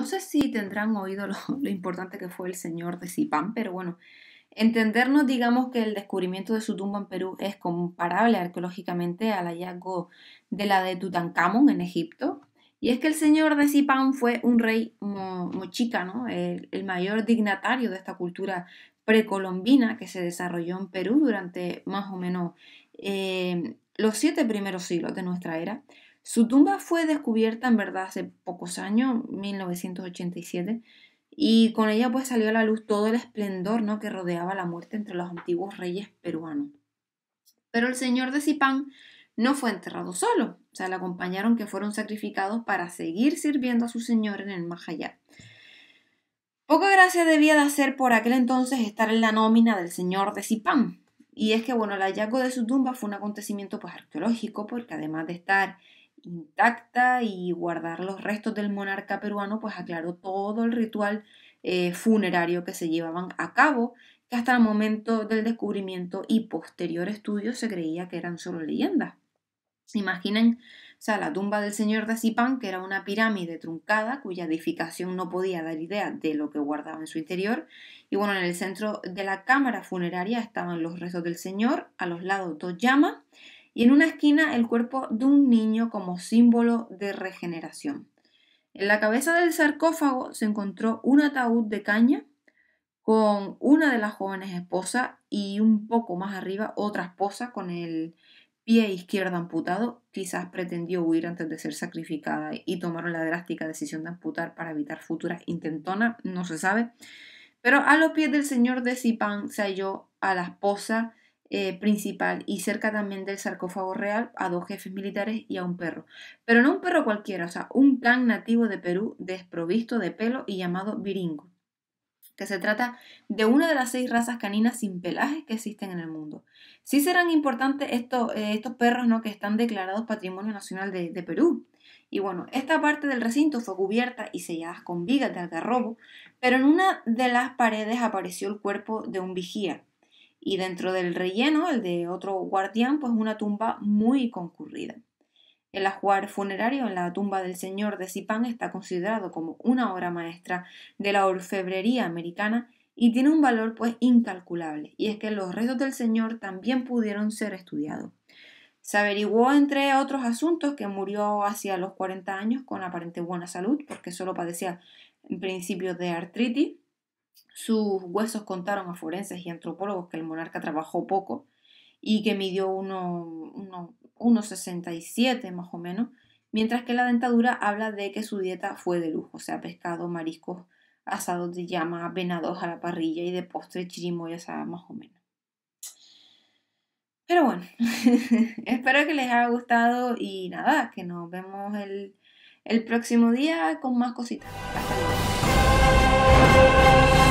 no sé si tendrán oído lo, importante que fue el señor de Zipán, pero bueno, entendernos, digamos, que el descubrimiento de su tumba en Perú es comparable arqueológicamente al hallazgo de la de Tutankamón en Egipto. Y es que el señor de Zipán fue un rey mochica, ¿no? el, mayor dignatario de esta cultura precolombina que se desarrolló en Perú durante más o menos eh, los siete primeros siglos de nuestra era, su tumba fue descubierta en verdad hace pocos años, 1987, y con ella pues salió a la luz todo el esplendor ¿no? que rodeaba la muerte entre los antiguos reyes peruanos. Pero el señor de Zipán no fue enterrado solo, o sea, le acompañaron que fueron sacrificados para seguir sirviendo a su señor en el más Poca gracia debía de hacer por aquel entonces estar en la nómina del señor de Zipán. Y es que, bueno, el hallazgo de su tumba fue un acontecimiento pues, arqueológico, porque además de estar intacta y guardar los restos del monarca peruano, pues aclaró todo el ritual eh, funerario que se llevaban a cabo, que hasta el momento del descubrimiento y posterior estudio se creía que eran solo leyendas. Imaginen, sea, la tumba del señor de Zipán, que era una pirámide truncada cuya edificación no podía dar idea de lo que guardaba en su interior. Y bueno, en el centro de la cámara funeraria estaban los restos del señor, a los lados dos llamas y en una esquina el cuerpo de un niño como símbolo de regeneración. En la cabeza del sarcófago se encontró un ataúd de caña con una de las jóvenes esposas y un poco más arriba otra esposa con el pie izquierdo amputado. Quizás pretendió huir antes de ser sacrificada y tomaron la drástica decisión de amputar para evitar futuras intentonas, no se sabe. Pero a los pies del señor de Zipán se halló a la esposa eh, principal y cerca también del sarcófago real a dos jefes militares y a un perro. Pero no un perro cualquiera, o sea, un can nativo de Perú desprovisto de pelo y llamado viringo, que se trata de una de las seis razas caninas sin pelaje que existen en el mundo. Sí serán importantes estos, eh, estos perros ¿no? que están declarados Patrimonio Nacional de Perú. Y bueno, esta parte del recinto fue cubierta y sellada con vigas de algarrobo, pero en una de las paredes apareció el cuerpo de un vigía, y dentro del relleno, el de otro guardián, pues una tumba muy concurrida. El ajuar funerario en la tumba del señor de Sipán está considerado como una obra maestra de la orfebrería americana y tiene un valor pues incalculable, y es que los restos del señor también pudieron ser estudiados. Se averiguó, entre otros asuntos, que murió hacia los 40 años con aparente buena salud, porque solo padecía en principio de artritis, sus huesos contaron a forenses y antropólogos que el monarca trabajó poco y que midió 1,67 uno, más o menos, mientras que la dentadura habla de que su dieta fue de lujo, o sea, pescado, mariscos, asados de llama, venados a la parrilla y de postre chirimoyas, más o menos. Pero bueno, espero que les haya gustado y nada, que nos vemos el, el próximo día con más cositas. Hasta luego.